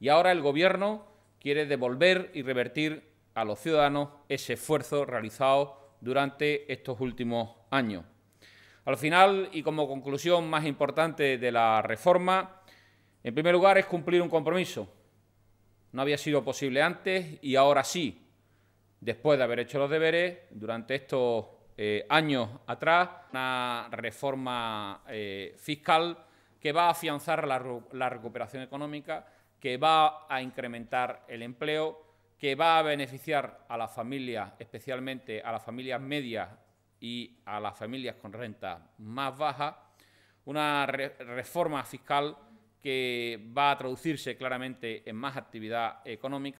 Y ahora el Gobierno quiere devolver y revertir a los ciudadanos ese esfuerzo realizado durante estos últimos años. Al final, y como conclusión más importante de la reforma, en primer lugar es cumplir un compromiso. No había sido posible antes y ahora sí, después de haber hecho los deberes durante estos eh, años atrás, una reforma eh, fiscal que va a afianzar la recuperación económica, que va a incrementar el empleo, que va a beneficiar a las familias, especialmente a las familias medias y a las familias con renta más baja, una reforma fiscal que va a traducirse claramente en más actividad económica